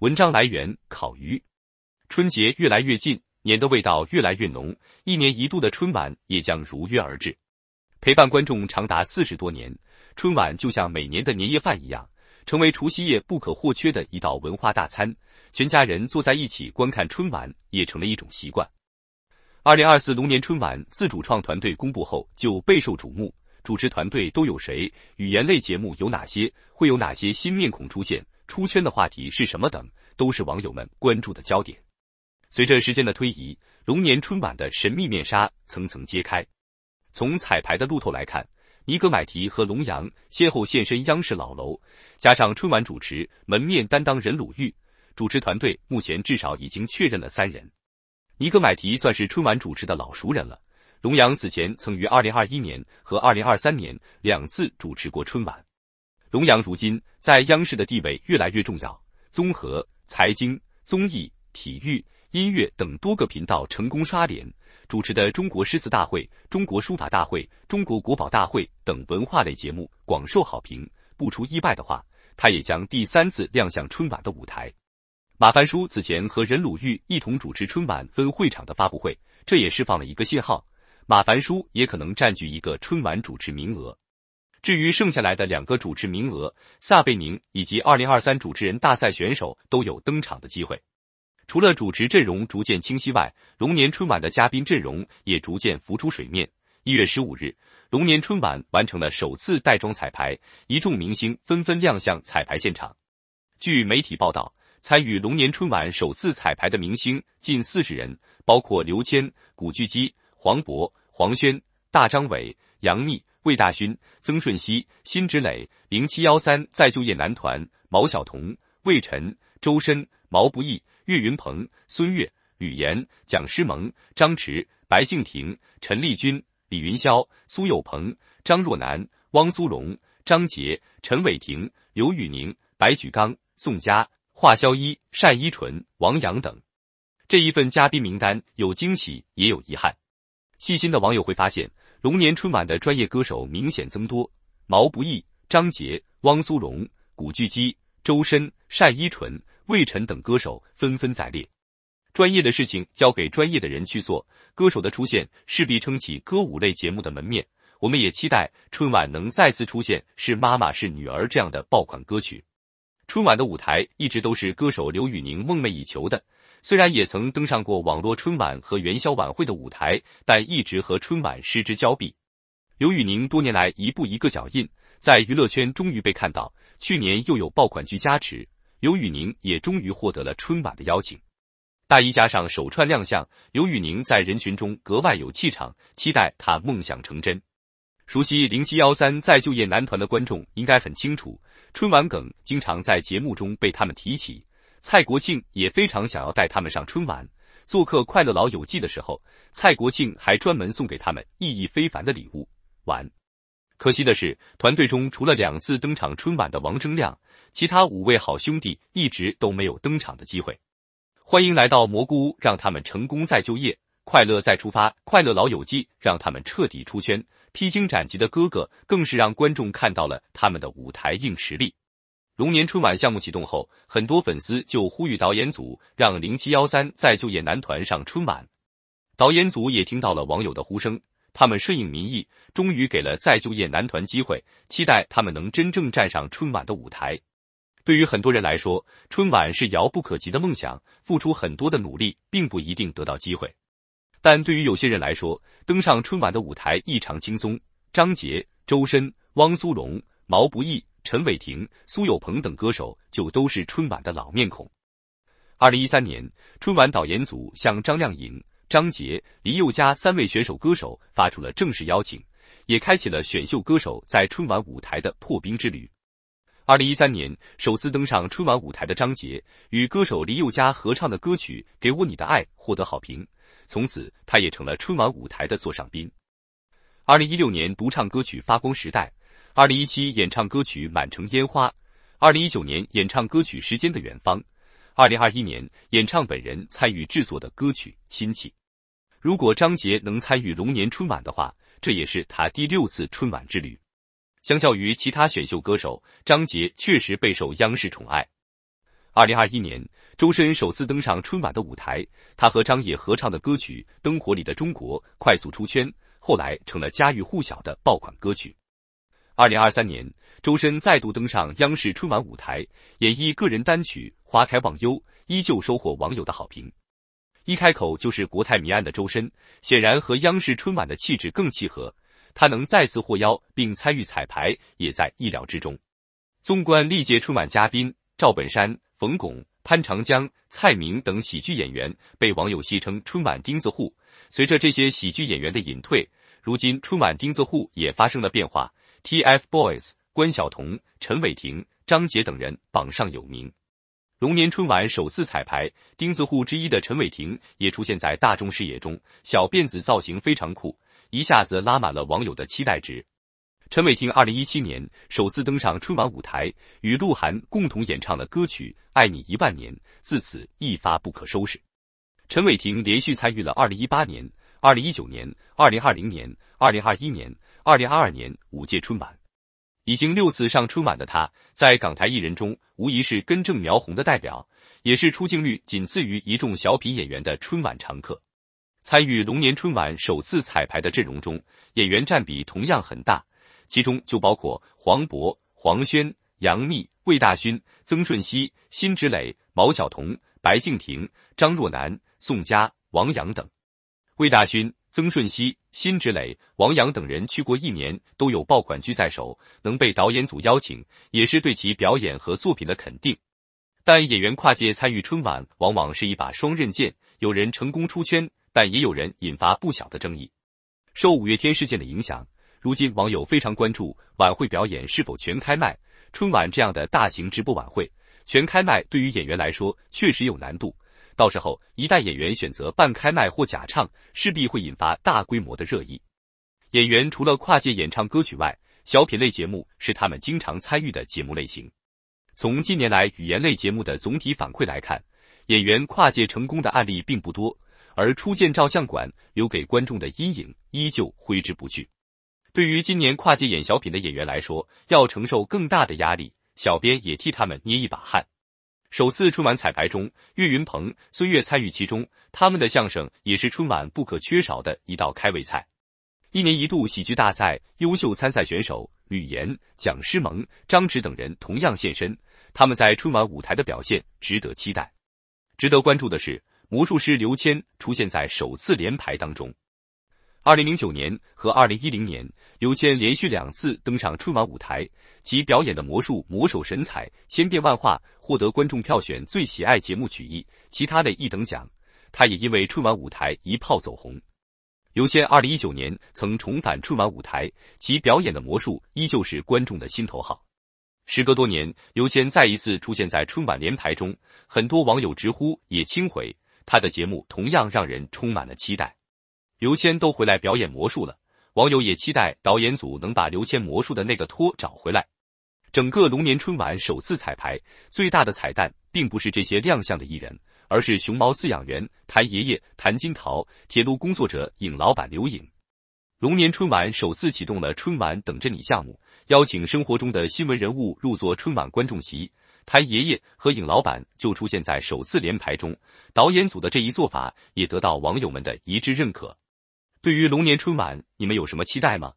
文章来源：烤鱼。春节越来越近，年的味道越来越浓，一年一度的春晚也将如约而至。陪伴观众长达四十多年，春晚就像每年的年夜饭一样，成为除夕夜不可或缺的一道文化大餐。全家人坐在一起观看春晚，也成了一种习惯。二零二四龙年春晚自主创团队公布后就备受瞩目，主持团队都有谁？语言类节目有哪些？会有哪些新面孔出现？出圈的话题是什么等，都是网友们关注的焦点。随着时间的推移，龙年春晚的神秘面纱层层揭开。从彩排的路透来看，尼格买提和龙洋先后现身央视老楼，加上春晚主持门面担当任鲁豫，主持团队目前至少已经确认了三人。尼格买提算是春晚主持的老熟人了，龙洋此前曾于二零二一年和二零二三年两次主持过春晚。龙洋如今在央视的地位越来越重要，综合、财经、综艺、体育、音乐等多个频道成功刷脸，主持的《中国诗词大会》《中国书法大会》《中国国宝大会》等文化类节目广受好评。不出意外的话，他也将第三次亮相春晚的舞台。马凡舒此前和任鲁豫一同主持春晚分会场的发布会，这也释放了一个信号：马凡舒也可能占据一个春晚主持名额。至于剩下来的两个主持名额，撒贝宁以及二零二三主持人大赛选手都有登场的机会。除了主持阵容逐渐清晰外，龙年春晚的嘉宾阵容也逐渐浮出水面。一月十五日，龙年春晚完成了首次带妆彩排，一众明星纷纷亮相彩排现场。据媒体报道，参与龙年春晚首次彩排的明星近四十人，包括刘谦、古巨基、黄渤、黄轩、大张伟、杨幂。魏大勋、曾舜晞、辛芷蕾、零七幺三再就业男团、毛晓彤、魏晨、周深、毛不易、岳云鹏、孙悦、吕岩、蒋诗萌、张弛、白敬亭、陈丽君、李云霄、苏有朋、张若楠、汪苏泷、张杰、陈伟霆、刘宇宁、白举纲、宋佳、华潇一、单依纯、王洋等。这一份嘉宾名单有惊喜，也有遗憾。细心的网友会发现。龙年春晚的专业歌手明显增多，毛不易、张杰、汪苏泷、古巨基、周深、单依纯、魏晨等歌手纷纷在列。专业的事情交给专业的人去做，歌手的出现势必撑起歌舞类节目的门面。我们也期待春晚能再次出现《是妈妈是女儿》这样的爆款歌曲。春晚的舞台一直都是歌手刘宇宁梦寐以求的，虽然也曾登上过网络春晚和元宵晚会的舞台，但一直和春晚失之交臂。刘宇宁多年来一步一个脚印，在娱乐圈终于被看到，去年又有爆款剧加持，刘宇宁也终于获得了春晚的邀请。大衣加上首串亮相，刘宇宁在人群中格外有气场，期待他梦想成真。熟悉零七幺三再就业男团的观众应该很清楚，春晚梗经常在节目中被他们提起。蔡国庆也非常想要带他们上春晚，做客《快乐老友记》的时候，蔡国庆还专门送给他们意义非凡的礼物。完。可惜的是，团队中除了两次登场春晚的王铮亮，其他五位好兄弟一直都没有登场的机会。欢迎来到蘑菇屋，让他们成功再就业。快乐再出发，快乐老友记让他们彻底出圈，披荆斩棘的哥哥更是让观众看到了他们的舞台硬实力。龙年春晚项目启动后，很多粉丝就呼吁导演组让零七幺三再就业男团上春晚。导演组也听到了网友的呼声，他们顺应民意，终于给了再就业男团机会，期待他们能真正站上春晚的舞台。对于很多人来说，春晚是遥不可及的梦想，付出很多的努力，并不一定得到机会。但对于有些人来说，登上春晚的舞台异常轻松。张杰、周深、汪苏泷、毛不易、陈伟霆、苏有朋等歌手就都是春晚的老面孔。二零一三年，春晚导演组向张靓颖、张杰、林宥嘉三位选手歌手发出了正式邀请，也开启了选秀歌手在春晚舞台的破冰之旅。二零一三年首次登上春晚舞台的张杰，与歌手林宥嘉合唱的歌曲《给我你的爱》获得好评。从此，他也成了春晚舞台的座上宾。二零一六年，独唱歌曲《发光时代》；二零一七，演唱歌曲《满城烟花》；二零一九年，演唱歌曲《时间的远方》；二零二一年，演唱本人参与制作的歌曲《亲戚》。如果张杰能参与龙年春晚的话，这也是他第六次春晚之旅。相较于其他选秀歌手，张杰确实备受央视宠爱。二零二一年，周深首次登上春晚的舞台，他和张也合唱的歌曲《灯火里的中国》快速出圈，后来成了家喻户晓的爆款歌曲。二零二三年，周深再度登上央视春晚舞台，演绎个人单曲《花开忘忧》，依旧收获网友的好评。一开口就是国泰民安的周深，显然和央视春晚的气质更契合。他能再次获邀并参与彩排，也在意料之中。纵观历届春晚嘉宾，赵本山。冯巩、潘长江、蔡明等喜剧演员被网友戏称“春晚钉子户”。随着这些喜剧演员的隐退，如今春晚钉子户也发生了变化。TFBOYS、关晓彤、陈伟霆、张杰等人榜上有名。龙年春晚首次彩排，钉子户之一的陈伟霆也出现在大众视野中，小辫子造型非常酷，一下子拉满了网友的期待值。陈伟霆2017年首次登上春晚舞台，与鹿晗共同演唱了歌曲《爱你一万年》，自此一发不可收拾。陈伟霆连续参与了2018年、2019年、2020年、2021年、2022年五届春晚，已经六次上春晚的他，在港台艺人中无疑是根正苗红的代表，也是出镜率仅次于一众小品演员的春晚常客。参与龙年春晚首次彩排的阵容中，演员占比同样很大。其中就包括黄渤、黄轩、杨幂、魏大勋、曾舜晞、辛芷蕾、毛晓彤、白敬亭、张若楠、宋佳、王阳等。魏大勋、曾舜晞、辛芷蕾、王阳等人去过一年都有爆款剧在手，能被导演组邀请，也是对其表演和作品的肯定。但演员跨界参与春晚，往往是一把双刃剑，有人成功出圈，但也有人引发不小的争议。受五月天事件的影响。如今，网友非常关注晚会表演是否全开麦。春晚这样的大型直播晚会，全开麦对于演员来说确实有难度。到时候，一旦演员选择半开麦或假唱，势必会引发大规模的热议。演员除了跨界演唱歌曲外，小品类节目是他们经常参与的节目类型。从近年来语言类节目的总体反馈来看，演员跨界成功的案例并不多，而《初见照相馆》留给观众的阴影依旧挥之不去。对于今年跨界演小品的演员来说，要承受更大的压力，小编也替他们捏一把汗。首次春晚彩排中，岳云鹏、孙越参与其中，他们的相声也是春晚不可缺少的一道开胃菜。一年一度喜剧大赛优秀参赛选手吕岩、蒋诗萌、张弛等人同样现身，他们在春晚舞台的表现值得期待。值得关注的是，魔术师刘谦出现在首次联排当中。二零零九年和二零一零年，刘谦连续两次登上春晚舞台，其表演的魔术魔手神采千变万化，获得观众票选最喜爱节目曲艺其他类一等奖。他也因为春晚舞台一炮走红。刘谦二零一九年曾重返春晚舞台，其表演的魔术依旧是观众的心头好。时隔多年，刘谦再一次出现在春晚联排中，很多网友直呼也亲回，他的节目同样让人充满了期待。刘谦都回来表演魔术了，网友也期待导演组能把刘谦魔术的那个托找回来。整个龙年春晚首次彩排，最大的彩蛋并不是这些亮相的艺人，而是熊猫饲养员谭爷爷、谭金桃，铁路工作者尹老板刘影。龙年春晚首次启动了“春晚等着你”项目，邀请生活中的新闻人物入座春晚观众席。谭爷爷和尹老板就出现在首次联排中，导演组的这一做法也得到网友们的一致认可。对于龙年春晚，你们有什么期待吗？